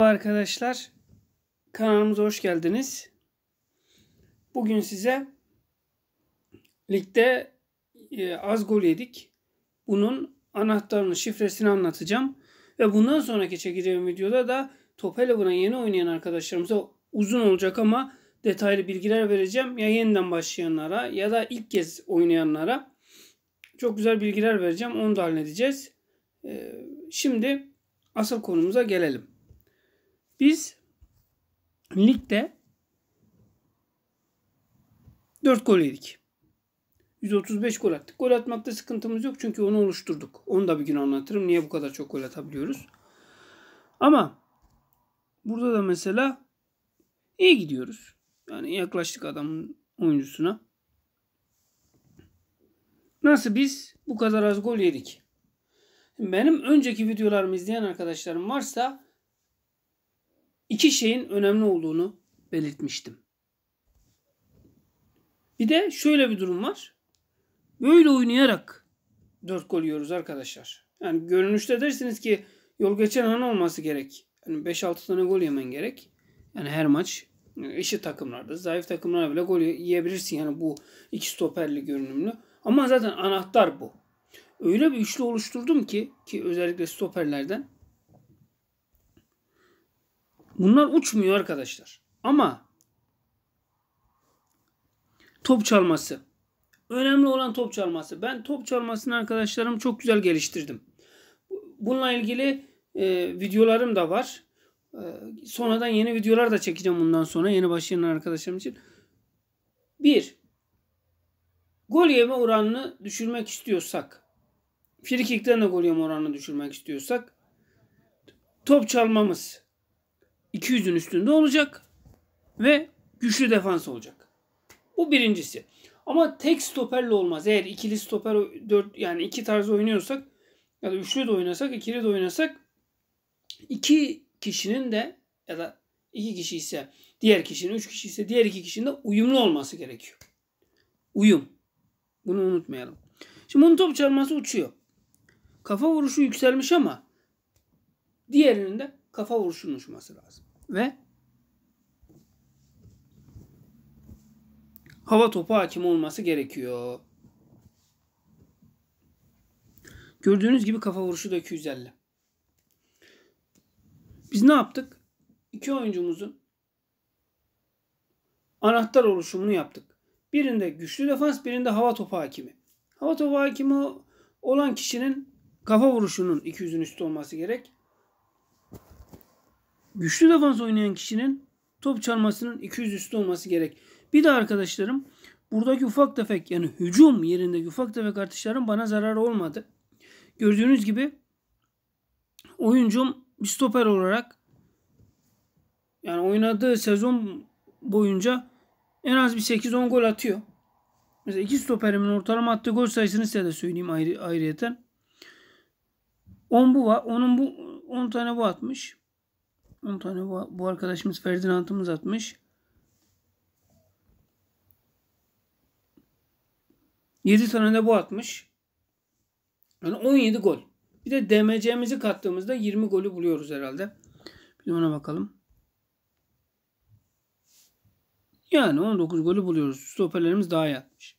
Arkadaşlar kanalımıza hoş geldiniz. Bugün size ligde e, az gol yedik. Bunun anahtarını, şifresini anlatacağım. Ve bundan sonraki çekeceğim videoda da buna yeni oynayan arkadaşlarımıza uzun olacak ama detaylı bilgiler vereceğim. Ya yeniden başlayanlara ya da ilk kez oynayanlara çok güzel bilgiler vereceğim. Onu da halledeceğiz. E, şimdi asıl konumuza gelelim. Biz ligde 4 gol yedik. 135 gol attık. Gol atmakta sıkıntımız yok çünkü onu oluşturduk. Onu da bir gün anlatırım. Niye bu kadar çok gol atabiliyoruz? Ama burada da mesela iyi gidiyoruz. Yani yaklaştık adamın oyuncusuna. Nasıl biz bu kadar az gol yedik? Benim önceki videolarımı izleyen arkadaşlarım varsa iki şeyin önemli olduğunu belirtmiştim. Bir de şöyle bir durum var. Böyle oynayarak dört gol yiyoruz arkadaşlar. Yani görünüşte dersiniz ki yol geçen an olması gerek. Yani 5-6 tane gol yemen gerek. Yani her maç yani eşit takımlarda, zayıf takımlara bile gol yiyebilirsin. Yani bu iki stoperli görünümlü. Ama zaten anahtar bu. Öyle bir üçlü oluşturdum ki ki özellikle stoperlerden Bunlar uçmuyor arkadaşlar. Ama top çalması. Önemli olan top çalması. Ben top çalmasını arkadaşlarım çok güzel geliştirdim. Bununla ilgili e, videolarım da var. E, sonradan yeni videolar da çekeceğim bundan sonra yeni başlayan arkadaşlarım için. Bir Gol yeme oranını düşürmek istiyorsak, free de gol yeme oranını düşürmek istiyorsak top çalmamız 200'ün üstünde olacak ve güçlü defans olacak. Bu birincisi. Ama tek stoperle olmaz. Eğer ikili stoper dört yani iki tarz oynuyorsak ya da üçlü de oynasak, ikili de oynasak iki kişinin de ya da iki kişi ise diğer kişinin, üç kişi ise diğer iki kişinin de uyumlu olması gerekiyor. Uyum. Bunu unutmayalım. Şimdi bunun top çarması uçuyor. Kafa vuruşu yükselmiş ama diğerinin de kafa vuruşunun uçması lazım. Ve hava topu hakim olması gerekiyor. Gördüğünüz gibi kafa vuruşu da 250. Biz ne yaptık? İki oyuncumuzun anahtar oluşumunu yaptık. Birinde güçlü defans, birinde hava topu hakimi. Hava topu hakimi olan kişinin kafa vuruşunun 200'ün üstü olması gerek güçlü defans oynayan kişinin top çalmasının 200 üstü olması gerek. Bir de arkadaşlarım buradaki ufak tefek yani hücum yerindeki ufak tefek artışların bana zararı olmadı. Gördüğünüz gibi oyuncum bir stoper olarak yani oynadığı sezon boyunca en az bir 8-10 gol atıyor. Mesela iki stoperimin ortalama attığı gol sayısını size de söyleyeyim ayrı, ayrıyeten. 10 bu var. Onun bu 10 tane bu atmış. 10 tane bu, bu arkadaşımız Ferdinand'ımız atmış. 7 tane de bu atmış. Yani 17 gol. Bir de DMC'mizi kattığımızda 20 golü buluyoruz herhalde. Bir ona bakalım. Yani 19 golü buluyoruz. Stoperlerimiz daha yatmış.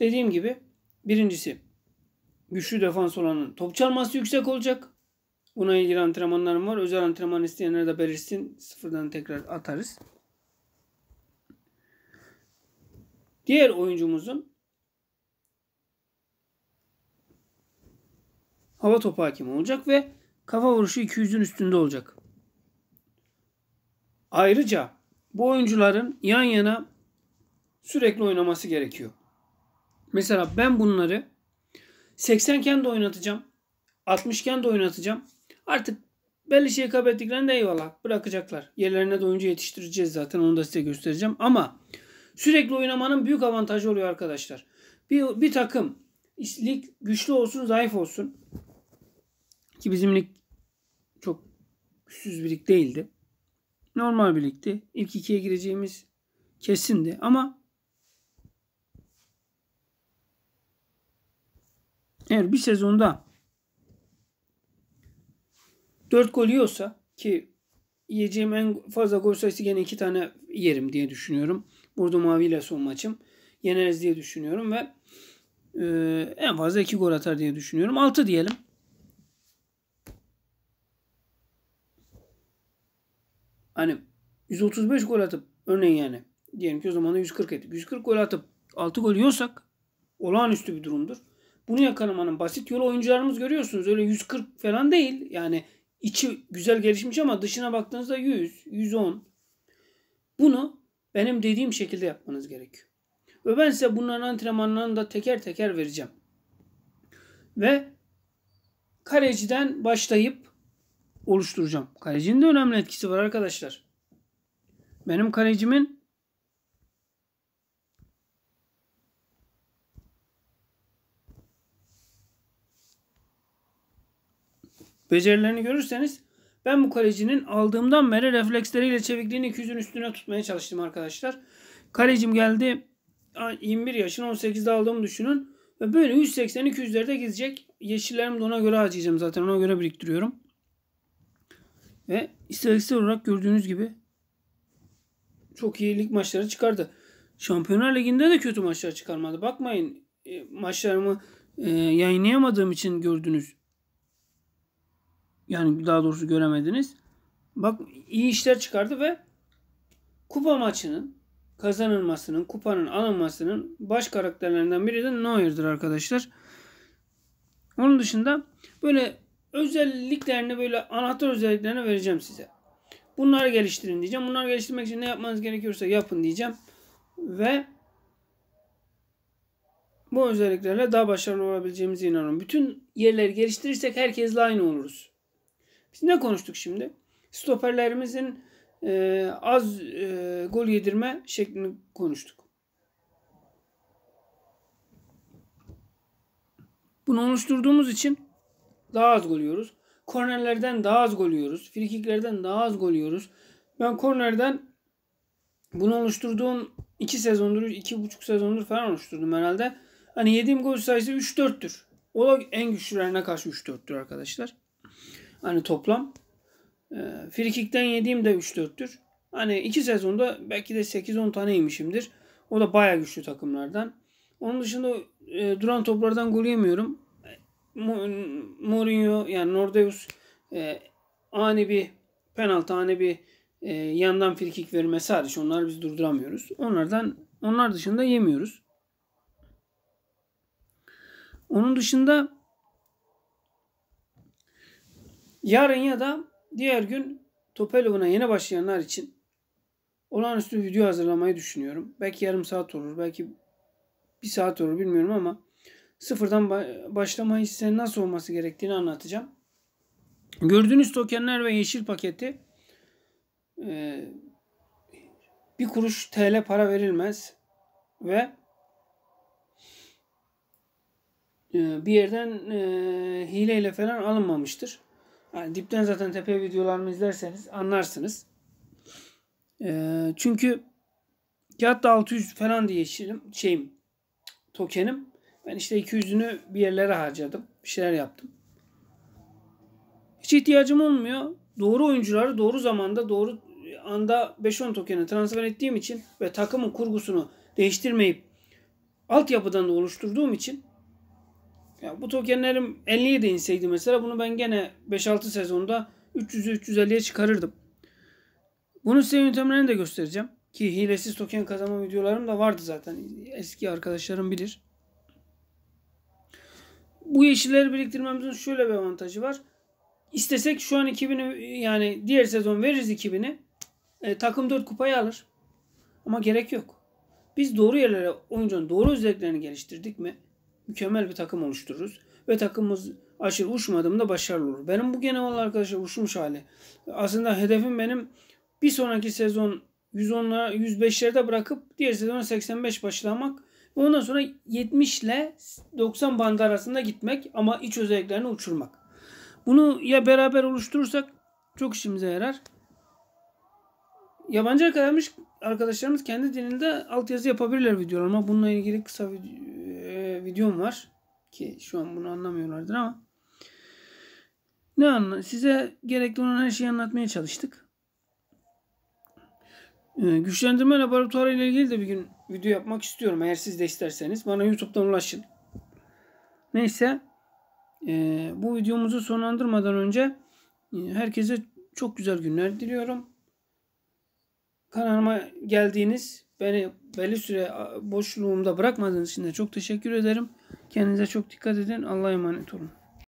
Dediğim gibi birincisi güçlü defans olanın top çalması yüksek olacak. Buna ilgili antrenmanlarım var. Özel antrenman isteyenler de belirsin. Sıfırdan tekrar atarız. Diğer oyuncumuzun hava topu hakimi olacak ve kafa vuruşu 200'ün üstünde olacak. Ayrıca bu oyuncuların yan yana sürekli oynaması gerekiyor. Mesela ben bunları 80 kendi oynatacağım. 60 kendi oynatacağım. Artık belli şeyi kaybettiklerinde eyvallah bırakacaklar. Yerlerine de oyuncu yetiştireceğiz zaten onu da size göstereceğim. Ama sürekli oynamanın büyük avantajı oluyor arkadaşlar. Bir, bir takım lig güçlü olsun zayıf olsun ki bizim lig çok güçsüz bir lig değildi. Normal bir ligdi. İlk ikiye gireceğimiz kesindi ama eğer bir sezonda 4 gol yiyorsa ki yiyeceğim en fazla gol sayısı gene 2 tane yerim diye düşünüyorum. Burada Mavi ile son maçım. Yeneriz diye düşünüyorum ve e, en fazla 2 gol atar diye düşünüyorum. 6 diyelim. Hani 135 gol atıp örneğin yani diyelim ki o zaman da 140 ettik. 140 gol atıp 6 gol yiyorsak olağanüstü bir durumdur. Bunu yakalamanın basit yolu oyuncularımız görüyorsunuz. Öyle 140 falan değil. Yani içi güzel gelişmiş ama dışına baktığınızda 100, 110. Bunu benim dediğim şekilde yapmanız gerekiyor. Ve ben size bunların antrenmanlarını da teker teker vereceğim. Ve kaleciden başlayıp oluşturacağım. Kalecinin de önemli etkisi var arkadaşlar. Benim kalecimin becerilerini görürseniz ben bu kalecinin aldığımdan beri refleksleriyle çevikliğini 200'ün üstüne tutmaya çalıştım arkadaşlar. Kalecim geldi 21 yaşına 18'de aldığımı düşünün. Ve böyle 180-200'lerde gidecek. Yeşillerim de ona göre harcayacağım zaten. Ona göre biriktiriyorum. Ve istatistiksel olarak gördüğünüz gibi çok iyilik maçları çıkardı. Şampiyonlar Ligi'nde de kötü maçlar çıkarmadı. Bakmayın e, maçlarımı e, yayınlayamadığım için gördünüz. Yani daha doğrusu göremediniz. Bak iyi işler çıkardı ve kupa maçının kazanılmasının, kupanın alınmasının baş karakterlerinden biri de Neuer'dir arkadaşlar. Onun dışında böyle özelliklerini böyle anahtar özelliklerini vereceğim size. Bunları geliştirin diyeceğim. Bunları geliştirmek için ne yapmanız gerekiyorsa yapın diyeceğim. Ve bu özelliklerle daha başarılı olabileceğimize inanıyorum. Bütün yerleri geliştirirsek herkesle aynı oluruz. Biz ne konuştuk şimdi? Stoperlerimizin e, az e, gol yedirme şeklini konuştuk. Bunu oluşturduğumuz için daha az gol yiyoruz. Kornerlerden daha az gol yiyoruz. Frikiklerden daha az gol yiyoruz. Ben kornerden bunu oluşturduğum 2 sezondur, 2,5 sezondur falan oluşturdum herhalde. Hani yediğim gol sayısı 3-4'tür. O da en güçlülerine karşı 3-4'tür arkadaşlar. Hani toplam. E, ee, frikikten yediğim de 3-4'tür. Hani iki sezonda belki de 8-10 tane yemişimdir. O da baya güçlü takımlardan. Onun dışında e, duran toplardan gol yemiyorum. Mourinho yani Nordeus e, ani bir penaltı ani bir e, yandan frikik vermesi hariç onları biz durduramıyoruz. Onlardan onlar dışında yemiyoruz. Onun dışında Yarın ya da diğer gün Topelov'una yeni başlayanlar için olağanüstü video hazırlamayı düşünüyorum. Belki yarım saat olur, belki bir saat olur bilmiyorum ama sıfırdan başlamayı size nasıl olması gerektiğini anlatacağım. Gördüğünüz tokenler ve yeşil paketi e, bir kuruş TL para verilmez ve e, bir yerden e, hileyle falan alınmamıştır. Yani dipten zaten tepe videolarımı izlerseniz anlarsınız. Ee, çünkü kağıtta 600 falan diye şeyim, şeyim tokenim. Ben işte 200'ünü bir yerlere harcadım. Bir şeyler yaptım. Hiç ihtiyacım olmuyor. Doğru oyuncuları doğru zamanda doğru anda 5-10 tokeni transfer ettiğim için ve takımın kurgusunu değiştirmeyip altyapıdan da oluşturduğum için ya bu tokenlerim 50'ye de inseydi mesela bunu ben gene 5-6 sezonda 300'ü 350'ye çıkarırdım. Bunu size yöntemlerini de göstereceğim. Ki hilesiz token kazanma videolarım da vardı zaten. Eski arkadaşlarım bilir. Bu yeşilleri biriktirmemizin şöyle bir avantajı var. İstesek şu an 2000'i yani diğer sezon veririz 2000'i. E, takım 4 kupayı alır. Ama gerek yok. Biz doğru yerlere oyuncunun doğru özelliklerini geliştirdik mi? mükemmel bir takım oluştururuz. Ve takımımız aşırı uçmadığımda başarılı olur. Benim bu genel arkadaşlar uçmuş hali. Aslında hedefim benim bir sonraki sezon 110'lara 105'lerde bırakıp diğer sezona 85 başlamak. ondan sonra 70 ile 90 bandı arasında gitmek ama iç özelliklerini uçurmak. Bunu ya beraber oluşturursak çok işimize yarar. Yabancı arkadaşlarımız, arkadaşlarımız kendi dilinde altyazı yapabilirler videolarıma. Bununla ilgili kısa video videom var. Ki şu an bunu anlamıyorlardır ama. Ne anla size gerekli olan her şeyi anlatmaya çalıştık. Ee, güçlendirme laboratuvarı ile ilgili de bir gün video yapmak istiyorum. Eğer siz de isterseniz bana YouTube'dan ulaşın. Neyse e, bu videomuzu sonlandırmadan önce e, herkese çok güzel günler diliyorum. Kanalıma geldiğiniz beni belli süre boşluğumda bırakmadığınız için de çok teşekkür ederim. Kendinize çok dikkat edin. Allah'a emanet olun.